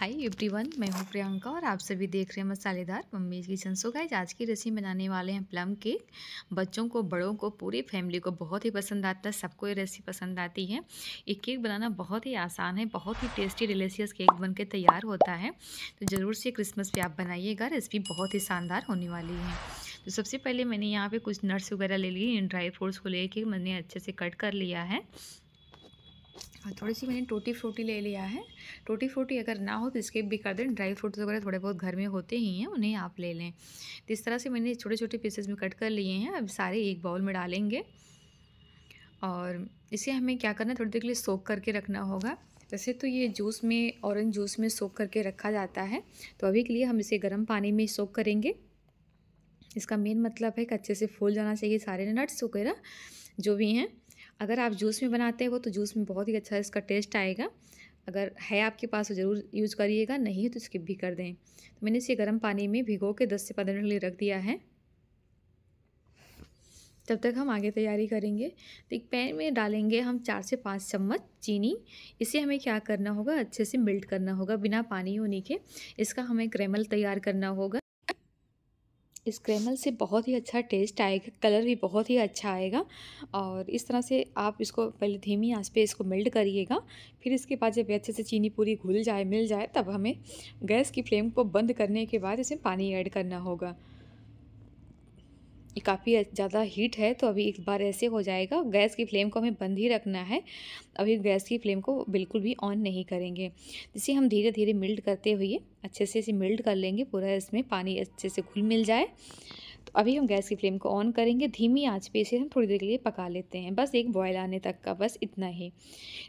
hi everyone मैं हूँ प्रियंका और आप सभी देख रहे हैं मसालेदार मम्मी की सो आज की रेसिपी बनाने वाले हैं प्लम केक बच्चों को बड़ों को पूरी फैमिली को बहुत ही पसंद आता है सबको ये रेसिपी पसंद आती है ये केक बनाना बहुत ही आसान है बहुत ही टेस्टी डिलेशियस केक बन के तैयार होता है तो ज़रूर से क्रिसमस पे आप बनाइएगा रेसिपी बहुत ही शानदार होने वाली है तो सबसे पहले मैंने यहाँ पर कुछ नट्स वगैरह ले लिए इन ड्राई फ्रूट्स को लेकर मैंने अच्छे से कट कर लिया है और हाँ, थोड़ी सी मैंने टोटी फ्रूटी ले लिया है टोटी फ्रूटी अगर ना हो तो स्किप भी कर दें ड्राई फ्रूट्स वगैरह थोड़े बहुत घर में होते ही हैं उन्हें आप ले लें तो इस तरह से मैंने छोटे छोटे पीसेस में कट कर लिए हैं अब सारे एक बाउल में डालेंगे और इसे हमें क्या करना है थोड़ी देर के लिए सोख करके रखना होगा वैसे तो ये जूस में ऑरेंज जूस में सोख करके रखा जाता है तो अभी के लिए हम इसे गर्म पानी में सोख करेंगे इसका मेन मतलब है कि अच्छे से फूल जाना चाहिए सारे नट्स वगैरह जो भी हैं अगर आप जूस में बनाते हो तो जूस में बहुत ही अच्छा इसका टेस्ट आएगा अगर है आपके पास तो ज़रूर यूज करिएगा नहीं है तो स्किप भी कर दें तो मैंने इसे गर्म पानी में भिगो के दस से पंद्रह मिनट के लिए रख दिया है तब तक हम आगे तैयारी करेंगे तो एक पैन में डालेंगे हम चार से पाँच चम्मच चीनी इसे हमें क्या करना होगा अच्छे से मिल्ट करना होगा बिना पानी होने के इसका हमें क्रेमल तैयार करना होगा इस क्रेमल से बहुत ही अच्छा टेस्ट आएगा कलर भी बहुत ही अच्छा आएगा और इस तरह से आप इसको पहले धीमी आंच पे इसको मेल्ट करिएगा फिर इसके बाद जब अच्छे से चीनी पूरी घुल जाए मिल जाए तब हमें गैस की फ्लेम को बंद करने के बाद इसमें पानी ऐड करना होगा ये काफ़ी ज़्यादा हीट है तो अभी एक बार ऐसे हो जाएगा गैस की फ्लेम को हमें बंद ही रखना है अभी गैस की फ्लेम को बिल्कुल भी ऑन नहीं करेंगे जिसे हम धीरे धीरे मिल्ड करते हुए अच्छे से इसे मिल्ड कर लेंगे पूरा इसमें पानी अच्छे से घुल मिल जाए तो अभी हम गैस की फ्लेम को ऑन करेंगे धीमी आँच पर इसे हम थोड़ी देर के लिए पका लेते हैं बस एक बॉयल आने तक का बस इतना ही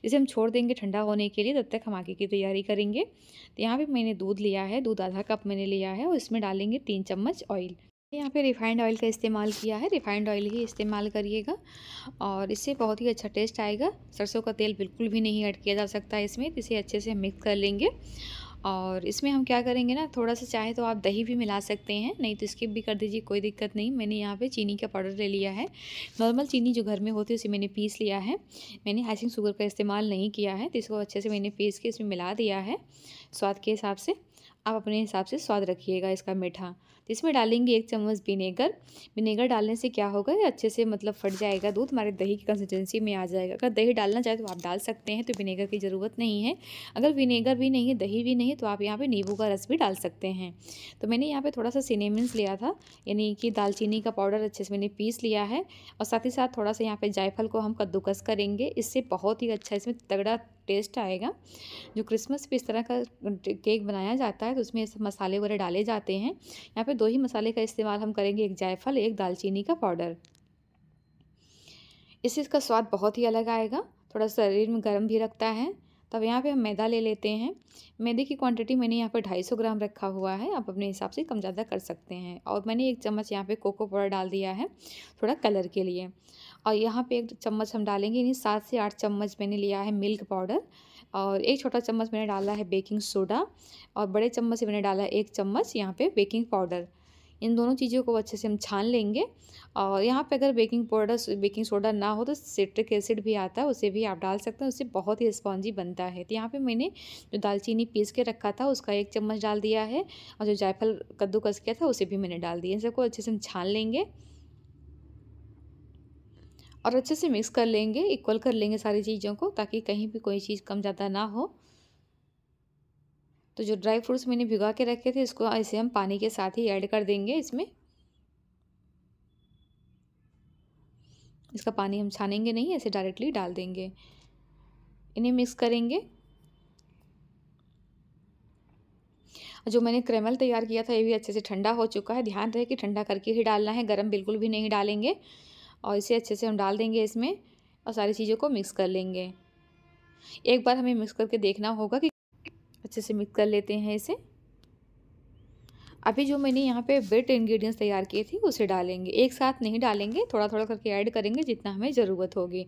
इसे हम छोड़ देंगे ठंडा होने के लिए तब तक हम आगे की तैयारी करेंगे तो यहाँ पर मैंने दूध लिया है दूध आधा कप मैंने लिया है और इसमें डालेंगे तीन चम्मच ऑयल यहाँ पे रिफ़ाइंड ऑयल का इस्तेमाल किया है रिफ़ाइंड ऑयल ही इस्तेमाल करिएगा और इससे बहुत ही अच्छा टेस्ट आएगा सरसों का तेल बिल्कुल भी नहीं ऐड किया जा सकता है इसमें इसे अच्छे से हम मिक्स कर लेंगे और इसमें हम क्या करेंगे ना थोड़ा सा चाहे तो आप दही भी मिला सकते हैं नहीं तो स्किप भी कर दीजिए कोई दिक्कत नहीं मैंने यहाँ पे चीनी का पाउडर ले लिया है नॉर्मल चीनी जो घर में होती है उसे मैंने पीस लिया है मैंने हाइसिंग शुगर का इस्तेमाल नहीं किया है तो इसको अच्छे से मैंने पीस के इसमें मिला दिया है स्वाद के हिसाब से आप अपने हिसाब से स्वाद रखिएगा इसका मीठा इसमें डालेंगे एक चम्मच विनेगर विनेगर डालने से क्या होगा अच्छे से मतलब फट जाएगा दूध हमारे दही की कंसिस्टेंसी में आ जाएगा अगर दही डालना चाहे तो आप डाल सकते हैं तो विनेगर की ज़रूरत नहीं है अगर विनेगर भी नहीं है दही भी नहीं तो आप यहाँ पर नींबू का रस भी डाल सकते हैं तो मैंने यहाँ पर थोड़ा सा सिनेमिन्स लिया था यानी कि दालचीनी का पाउडर अच्छे से मैंने पीस लिया है और साथ ही साथ थोड़ा सा यहाँ पर जायफल को हम कद्दूकस करेंगे इससे बहुत ही अच्छा इसमें तगड़ा टेस्ट आएगा जो क्रिसमस पे इस तरह का केक बनाया जाता है तो उसमें मसाले वगैरह डाले जाते हैं यहाँ पे दो ही मसाले का इस्तेमाल हम करेंगे एक जायफल एक दालचीनी का पाउडर इससे इसका स्वाद बहुत ही अलग आएगा थोड़ा शरीर में गर्म भी रखता है तब यहाँ पे हम मैदा ले लेते हैं मैदे की क्वांटिटी मैंने यहाँ पे 250 ग्राम रखा हुआ है आप अपने हिसाब से कम ज़्यादा कर सकते हैं और मैंने एक चम्मच यहाँ पे कोको पाउडर डाल दिया है थोड़ा कलर के लिए और यहाँ पे एक चम्मच हम डालेंगे यानी सात से आठ चम्मच मैंने लिया है मिल्क पाउडर और एक छोटा चम्मच मैंने डाला है बेकिंग सोडा और बड़े चम्मच से मैंने डाला है एक चम्मच यहाँ पे बेकिंग पाउडर इन दोनों चीज़ों को अच्छे से हम छान लेंगे और यहाँ पे अगर बेकिंग पाउडर बेकिंग सोडा ना हो तो सिट्रिक एसिड भी आता है उसे भी आप डाल सकते हैं उससे बहुत ही स्पॉन्जी बनता है तो यहाँ पे मैंने जो दालचीनी पीस के रखा था उसका एक चम्मच डाल दिया है और जो जायफल कद्दूकस किया था उसे भी मैंने डाल दिया इन सबको अच्छे से हम छान लेंगे और अच्छे से मिक्स कर लेंगे इक्वल कर लेंगे सारी चीज़ों को ताकि कहीं भी कोई चीज़ कम ज़्यादा ना हो तो जो ड्राई फ्रूट्स मैंने भिगा के रखे थे इसको ऐसे हम पानी के साथ ही ऐड कर देंगे इसमें इसका पानी हम छानेंगे नहीं ऐसे डायरेक्टली डाल देंगे इन्हें मिक्स करेंगे जो मैंने क्रेमल तैयार किया था ये भी अच्छे से ठंडा हो चुका है ध्यान रहे कि ठंडा करके ही डालना है गर्म बिल्कुल भी नहीं डालेंगे और इसे अच्छे से हम डाल देंगे इसमें और सारी चीज़ों को मिक्स कर लेंगे एक बार हमें मिक्स करके देखना होगा कि अच्छे से मिक्स कर लेते हैं इसे अभी जो मैंने यहाँ पे वेट इंग्रेडिएंट्स तैयार किए थे उसे डालेंगे एक साथ नहीं डालेंगे थोड़ा थोड़ा करके ऐड करेंगे जितना हमें ज़रूरत होगी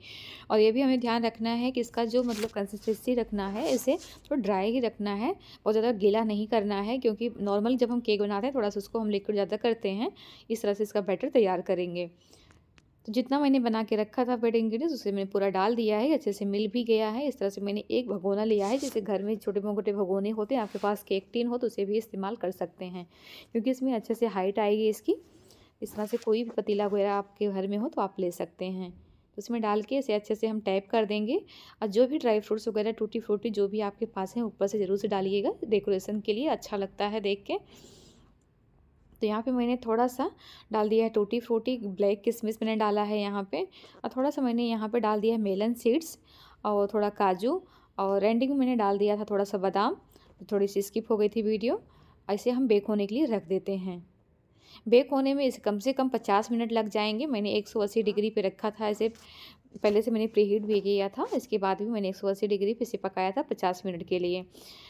और ये भी हमें ध्यान रखना है कि इसका जो मतलब कंसिस्टेंसी रखना है इसे थोड़ा ड्राई ही रखना है बहुत ज़्यादा गीला नहीं करना है क्योंकि नॉर्मल जब हम केक बनाते हैं थोड़ा सा उसको हम लिक्विड ज़्यादा करते हैं इस तरह से इसका बैटर तैयार करेंगे तो जितना मैंने बना के रखा था वेडिंग इंग्रेडिएंट्स उसे मैंने पूरा डाल दिया है अच्छे से मिल भी गया है इस तरह से मैंने एक भगोना लिया है जैसे घर में छोटे मोटे भगोने होते हैं आपके पास केक टीन हो तो उसे भी इस्तेमाल कर सकते हैं क्योंकि इसमें अच्छे से हाइट आएगी इसकी इस तरह से कोई भी पतीला वगैरह आपके घर में हो तो आप ले सकते हैं तो इसमें डाल के इसे अच्छे से हम टैप कर देंगे और जो भी ड्राई फ्रूट्स वगैरह टूटी फ्रूटी जो भी आपके पास हैं ऊपर से ज़रूर से डालिएगा डेकोरेशन के लिए अच्छा लगता है देख के तो यहाँ पे मैंने थोड़ा सा डाल दिया है टूटी फ्रूटी ब्लैक किसमिस मैंने डाला है यहाँ पे और थोड़ा सा मैंने यहाँ पे डाल दिया है मेलन सीड्स और थोड़ा काजू और रेंडिंग मैंने डाल दिया था थोड़ा सा बादाम तो थोड़ी सी स्किप हो गई थी वीडियो ऐसे हम बेक होने के लिए रख देते हैं बेक होने में इसे कम से कम पचास मिनट लग जाएंगे मैंने अस्सी डिग्री पे रखा था इसे पहले से मैंने प्री हीट भी किया था इसके बाद भी मैंने अस्सी डिग्री पे इसे पकाया था 50 मिनट के लिए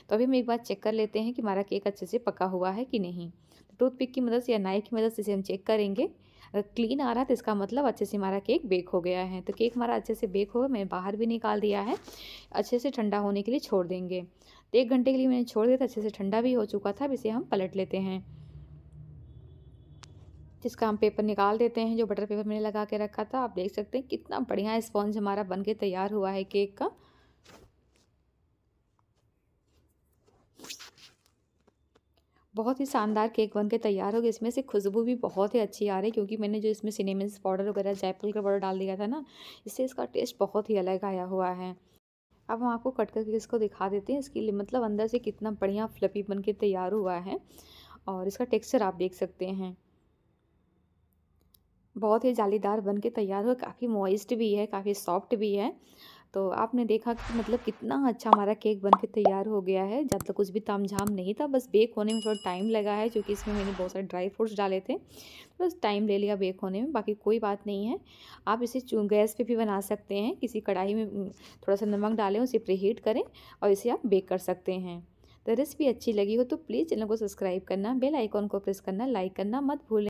तो अभी हम एक बार चेक कर लेते हैं कि हमारा केक अच्छे से पका हुआ है कि नहीं टूथपिक की मदद से या नाइफ की मदद से इसे हम चेक करेंगे अगर क्लीन आ रहा है तो इसका मतलब अच्छे से हमारा केक बेक हो गया है तो केक हमारा अच्छे से बेक हो गया मैंने बाहर भी निकाल दिया है अच्छे से ठंडा होने के लिए छोड़ देंगे तो एक घंटे के लिए मैंने छोड़ दिया था अच्छे से ठंडा भी हो चुका था अब इसे हम पलट लेते हैं जिसका हम पेपर निकाल देते हैं जो बटर पेपर मैंने लगा के रखा था आप देख सकते हैं कितना बढ़िया स्पॉन्ज हमारा बन के तैयार हुआ है केक का बहुत ही शानदार केक बन के तैयार हो गया इसमें से खुशबू भी बहुत ही अच्छी आ रही है क्योंकि मैंने जो इसमें सिनेमन्स पाउडर वगैरह जयपुल का पाउडर डाल दिया था ना इससे इसका टेस्ट बहुत ही अलग आया हुआ है अब हम आपको कट करके इसको दिखा देते हैं इसके लिए मतलब अंदर से कितना बढ़िया फ्लपी बन के तैयार हुआ है और इसका टेक्स्चर आप देख सकते हैं बहुत ही जालीदार बन के तैयार हुआ काफ़ी मॉइस्ट भी है काफ़ी सॉफ्ट भी है तो आपने देखा कि मतलब कितना अच्छा हमारा केक बनके तैयार हो गया है जब तक तो कुछ भी तामझाम नहीं था बस बेक होने में थोड़ा टाइम लगा है क्योंकि इसमें मैंने बहुत सारे ड्राई फ्रूट्स डाले थे बस टाइम ले लिया बेक होने में बाकी कोई बात नहीं है आप इसे गैस पे भी बना सकते हैं किसी कढ़ाई में थोड़ा सा नमक डालें उसे प्रीहीट करें और इसे आप बेक कर सकते हैं तो रेसिपी अच्छी लगी हो तो प्लीज़ चैनल को सब्सक्राइब करना बेल आइकॉन को प्रेस करना लाइक करना मत भूलें